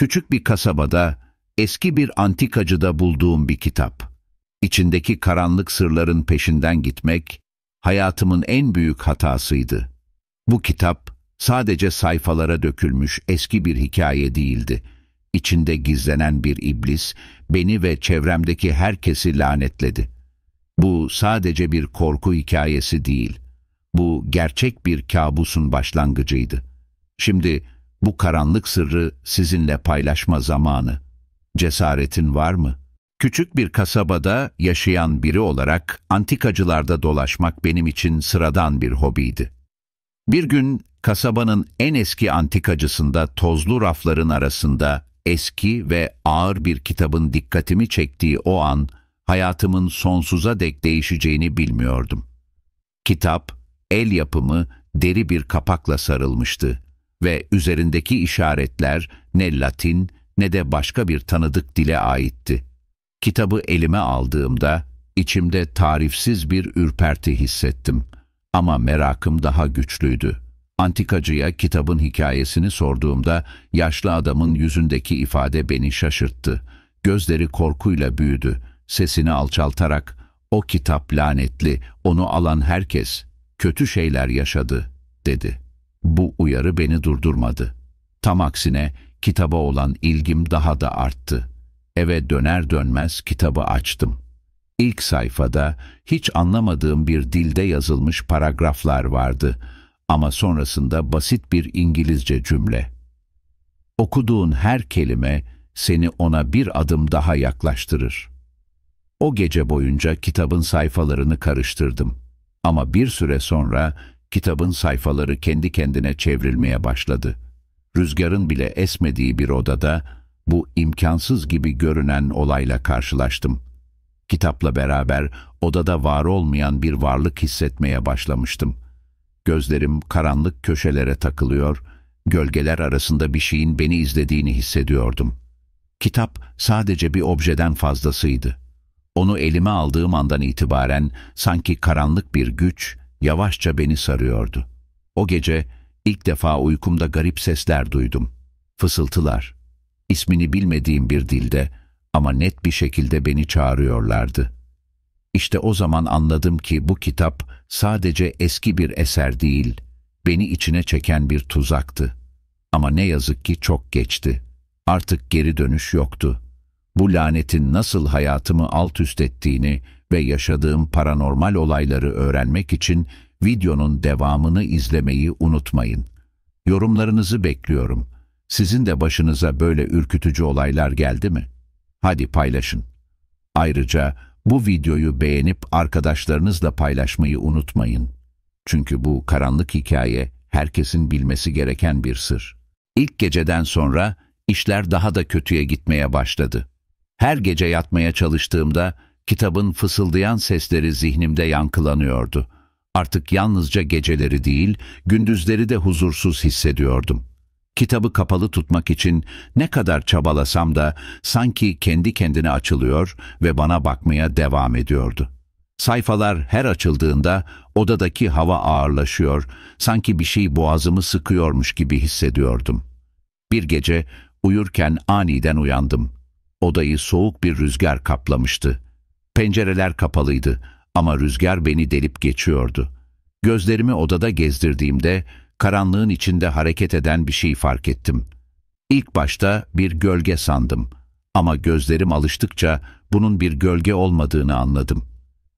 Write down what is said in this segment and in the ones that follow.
Küçük bir kasabada, eski bir antikacıda bulduğum bir kitap. İçindeki karanlık sırların peşinden gitmek, hayatımın en büyük hatasıydı. Bu kitap, sadece sayfalara dökülmüş eski bir hikaye değildi. İçinde gizlenen bir iblis, beni ve çevremdeki herkesi lanetledi. Bu sadece bir korku hikayesi değil. Bu gerçek bir kabusun başlangıcıydı. Şimdi, bu karanlık sırrı sizinle paylaşma zamanı. Cesaretin var mı? Küçük bir kasabada yaşayan biri olarak antikacılarda dolaşmak benim için sıradan bir hobiydi. Bir gün kasabanın en eski antikacısında tozlu rafların arasında eski ve ağır bir kitabın dikkatimi çektiği o an hayatımın sonsuza dek değişeceğini bilmiyordum. Kitap, el yapımı deri bir kapakla sarılmıştı ve üzerindeki işaretler ne Latin ne de başka bir tanıdık dile aitti. Kitabı elime aldığımda içimde tarifsiz bir ürperti hissettim ama merakım daha güçlüydü. Antikacıya kitabın hikayesini sorduğumda yaşlı adamın yüzündeki ifade beni şaşırttı. Gözleri korkuyla büyüdü. Sesini alçaltarak "O kitap lanetli, onu alan herkes kötü şeyler yaşadı." dedi. Bu uyarı beni durdurmadı. Tam aksine kitaba olan ilgim daha da arttı. Eve döner dönmez kitabı açtım. İlk sayfada hiç anlamadığım bir dilde yazılmış paragraflar vardı ama sonrasında basit bir İngilizce cümle. Okuduğun her kelime seni ona bir adım daha yaklaştırır. O gece boyunca kitabın sayfalarını karıştırdım. Ama bir süre sonra Kitabın sayfaları kendi kendine çevrilmeye başladı. Rüzgarın bile esmediği bir odada bu imkansız gibi görünen olayla karşılaştım. Kitapla beraber odada var olmayan bir varlık hissetmeye başlamıştım. Gözlerim karanlık köşelere takılıyor, gölgeler arasında bir şeyin beni izlediğini hissediyordum. Kitap sadece bir objeden fazlasıydı. Onu elime aldığım andan itibaren sanki karanlık bir güç yavaşça beni sarıyordu. O gece ilk defa uykumda garip sesler duydum. Fısıltılar. İsmini bilmediğim bir dilde ama net bir şekilde beni çağırıyorlardı. İşte o zaman anladım ki bu kitap sadece eski bir eser değil, beni içine çeken bir tuzaktı. Ama ne yazık ki çok geçti. Artık geri dönüş yoktu. Bu lanetin nasıl hayatımı alt üst ettiğini ve yaşadığım paranormal olayları öğrenmek için videonun devamını izlemeyi unutmayın. Yorumlarınızı bekliyorum. Sizin de başınıza böyle ürkütücü olaylar geldi mi? Hadi paylaşın. Ayrıca bu videoyu beğenip arkadaşlarınızla paylaşmayı unutmayın. Çünkü bu karanlık hikaye herkesin bilmesi gereken bir sır. İlk geceden sonra işler daha da kötüye gitmeye başladı. Her gece yatmaya çalıştığımda Kitabın fısıldayan sesleri zihnimde yankılanıyordu. Artık yalnızca geceleri değil, gündüzleri de huzursuz hissediyordum. Kitabı kapalı tutmak için ne kadar çabalasam da sanki kendi kendine açılıyor ve bana bakmaya devam ediyordu. Sayfalar her açıldığında odadaki hava ağırlaşıyor, sanki bir şey boğazımı sıkıyormuş gibi hissediyordum. Bir gece uyurken aniden uyandım. Odayı soğuk bir rüzgar kaplamıştı. Pencereler kapalıydı ama rüzgar beni delip geçiyordu. Gözlerimi odada gezdirdiğimde karanlığın içinde hareket eden bir şey fark ettim. İlk başta bir gölge sandım ama gözlerim alıştıkça bunun bir gölge olmadığını anladım.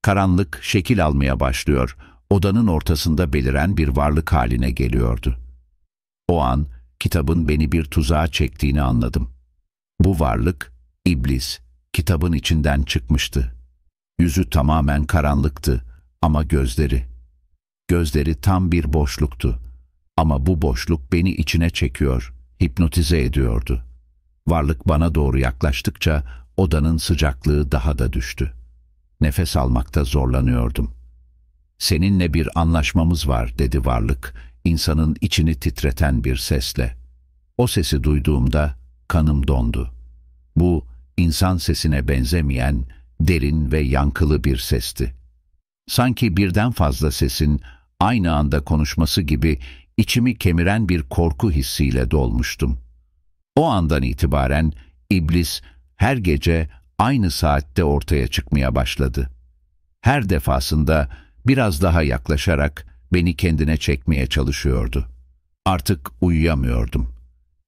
Karanlık şekil almaya başlıyor, odanın ortasında beliren bir varlık haline geliyordu. O an kitabın beni bir tuzağa çektiğini anladım. Bu varlık, iblis, kitabın içinden çıkmıştı. Yüzü tamamen karanlıktı ama gözleri. Gözleri tam bir boşluktu. Ama bu boşluk beni içine çekiyor, hipnotize ediyordu. Varlık bana doğru yaklaştıkça odanın sıcaklığı daha da düştü. Nefes almakta zorlanıyordum. Seninle bir anlaşmamız var dedi varlık, insanın içini titreten bir sesle. O sesi duyduğumda kanım dondu. Bu insan sesine benzemeyen derin ve yankılı bir sesti. Sanki birden fazla sesin aynı anda konuşması gibi içimi kemiren bir korku hissiyle dolmuştum. O andan itibaren iblis her gece aynı saatte ortaya çıkmaya başladı. Her defasında biraz daha yaklaşarak beni kendine çekmeye çalışıyordu. Artık uyuyamıyordum.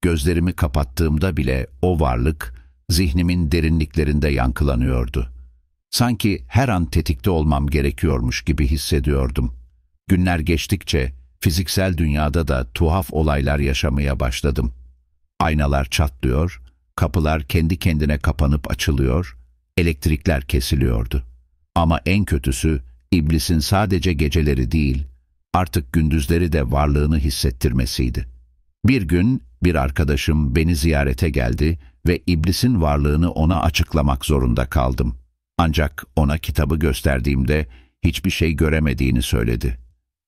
Gözlerimi kapattığımda bile o varlık zihnimin derinliklerinde yankılanıyordu.'' Sanki her an tetikte olmam gerekiyormuş gibi hissediyordum. Günler geçtikçe fiziksel dünyada da tuhaf olaylar yaşamaya başladım. Aynalar çatlıyor, kapılar kendi kendine kapanıp açılıyor, elektrikler kesiliyordu. Ama en kötüsü iblisin sadece geceleri değil, artık gündüzleri de varlığını hissettirmesiydi. Bir gün bir arkadaşım beni ziyarete geldi ve iblisin varlığını ona açıklamak zorunda kaldım. Ancak ona kitabı gösterdiğimde hiçbir şey göremediğini söyledi.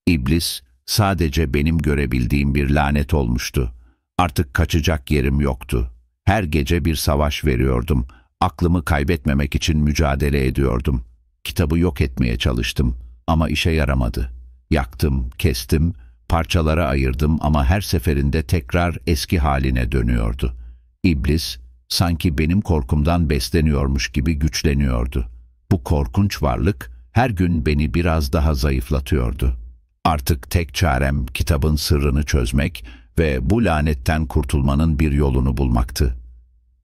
İblis sadece benim görebildiğim bir lanet olmuştu. Artık kaçacak yerim yoktu. Her gece bir savaş veriyordum. Aklımı kaybetmemek için mücadele ediyordum. Kitabı yok etmeye çalıştım ama işe yaramadı. Yaktım, kestim, parçalara ayırdım ama her seferinde tekrar eski haline dönüyordu. İblis sanki benim korkumdan besleniyormuş gibi güçleniyordu. Bu korkunç varlık her gün beni biraz daha zayıflatıyordu. Artık tek çarem kitabın sırrını çözmek ve bu lanetten kurtulmanın bir yolunu bulmaktı.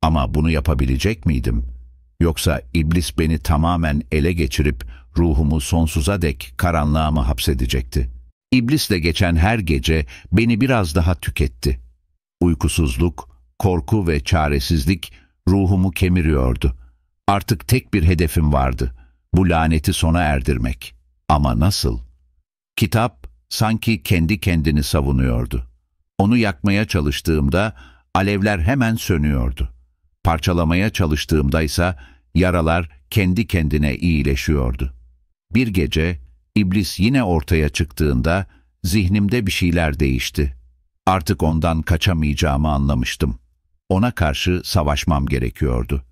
Ama bunu yapabilecek miydim? Yoksa iblis beni tamamen ele geçirip ruhumu sonsuza dek karanlığa mı hapsedecekti? İblisle geçen her gece beni biraz daha tüketti. Uykusuzluk, korku ve çaresizlik ruhumu kemiriyordu. Artık tek bir hedefim vardı. Bu laneti sona erdirmek. Ama nasıl? Kitap sanki kendi kendini savunuyordu. Onu yakmaya çalıştığımda alevler hemen sönüyordu. Parçalamaya çalıştığımdaysa yaralar kendi kendine iyileşiyordu. Bir gece iblis yine ortaya çıktığında zihnimde bir şeyler değişti. Artık ondan kaçamayacağımı anlamıştım ona karşı savaşmam gerekiyordu.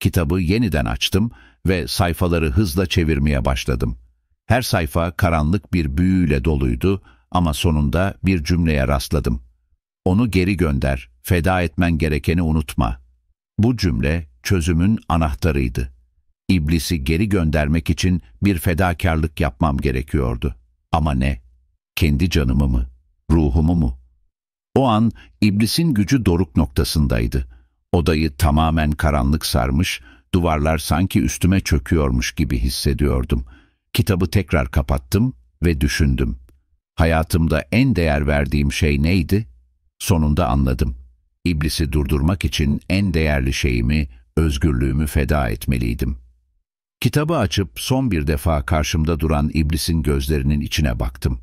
Kitabı yeniden açtım ve sayfaları hızla çevirmeye başladım. Her sayfa karanlık bir büyüyle doluydu ama sonunda bir cümleye rastladım. Onu geri gönder, feda etmen gerekeni unutma. Bu cümle çözümün anahtarıydı. İblisi geri göndermek için bir fedakarlık yapmam gerekiyordu. Ama ne? Kendi canımı mı? Ruhumu mu? O an iblisin gücü doruk noktasındaydı. Odayı tamamen karanlık sarmış, duvarlar sanki üstüme çöküyormuş gibi hissediyordum. Kitabı tekrar kapattım ve düşündüm. Hayatımda en değer verdiğim şey neydi? Sonunda anladım. İblisi durdurmak için en değerli şeyimi, özgürlüğümü feda etmeliydim. Kitabı açıp son bir defa karşımda duran iblisin gözlerinin içine baktım.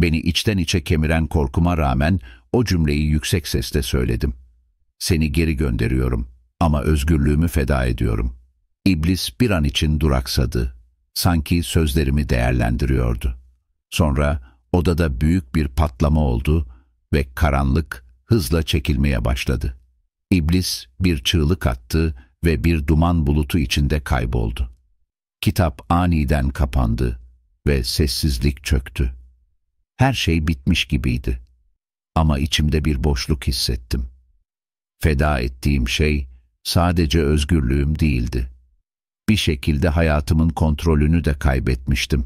Beni içten içe kemiren korkuma rağmen o cümleyi yüksek sesle söyledim. Seni geri gönderiyorum ama özgürlüğümü feda ediyorum. İblis bir an için duraksadı. Sanki sözlerimi değerlendiriyordu. Sonra odada büyük bir patlama oldu ve karanlık hızla çekilmeye başladı. İblis bir çığlık attı ve bir duman bulutu içinde kayboldu. Kitap aniden kapandı ve sessizlik çöktü. Her şey bitmiş gibiydi. Ama içimde bir boşluk hissettim. Feda ettiğim şey sadece özgürlüğüm değildi. Bir şekilde hayatımın kontrolünü de kaybetmiştim.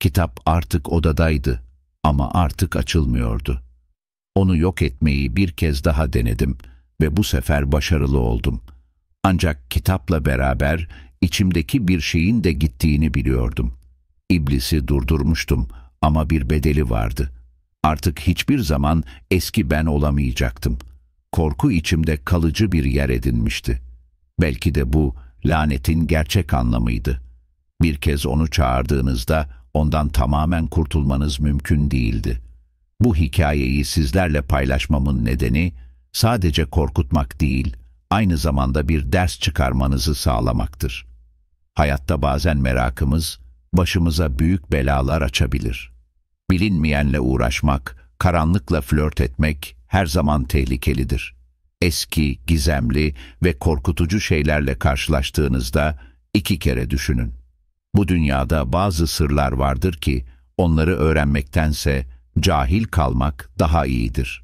Kitap artık odadaydı ama artık açılmıyordu. Onu yok etmeyi bir kez daha denedim ve bu sefer başarılı oldum. Ancak kitapla beraber içimdeki bir şeyin de gittiğini biliyordum. İblisi durdurmuştum ama bir bedeli vardı. Artık hiçbir zaman eski ben olamayacaktım. Korku içimde kalıcı bir yer edinmişti. Belki de bu lanetin gerçek anlamıydı. Bir kez onu çağırdığınızda ondan tamamen kurtulmanız mümkün değildi. Bu hikayeyi sizlerle paylaşmamın nedeni sadece korkutmak değil, aynı zamanda bir ders çıkarmanızı sağlamaktır. Hayatta bazen merakımız başımıza büyük belalar açabilir. Bilinmeyenle uğraşmak, karanlıkla flört etmek her zaman tehlikelidir. Eski, gizemli ve korkutucu şeylerle karşılaştığınızda iki kere düşünün. Bu dünyada bazı sırlar vardır ki onları öğrenmektense cahil kalmak daha iyidir.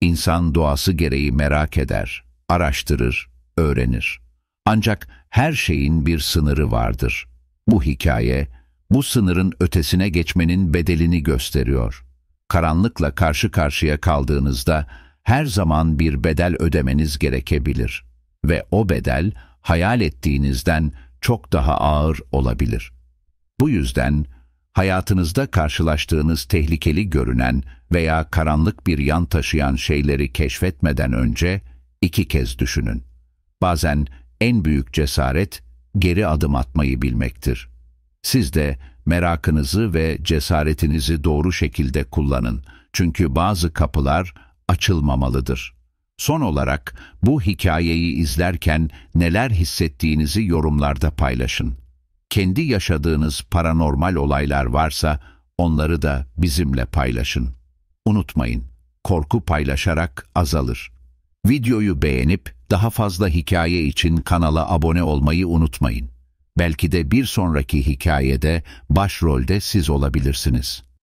İnsan doğası gereği merak eder, araştırır, öğrenir. Ancak her şeyin bir sınırı vardır. Bu hikaye bu sınırın ötesine geçmenin bedelini gösteriyor. Karanlıkla karşı karşıya kaldığınızda her zaman bir bedel ödemeniz gerekebilir ve o bedel hayal ettiğinizden çok daha ağır olabilir. Bu yüzden hayatınızda karşılaştığınız tehlikeli görünen veya karanlık bir yan taşıyan şeyleri keşfetmeden önce iki kez düşünün. Bazen en büyük cesaret geri adım atmayı bilmektir.'' Siz de merakınızı ve cesaretinizi doğru şekilde kullanın. Çünkü bazı kapılar açılmamalıdır. Son olarak bu hikayeyi izlerken neler hissettiğinizi yorumlarda paylaşın. Kendi yaşadığınız paranormal olaylar varsa onları da bizimle paylaşın. Unutmayın, korku paylaşarak azalır. Videoyu beğenip daha fazla hikaye için kanala abone olmayı unutmayın. Belki de bir sonraki hikayede başrolde siz olabilirsiniz.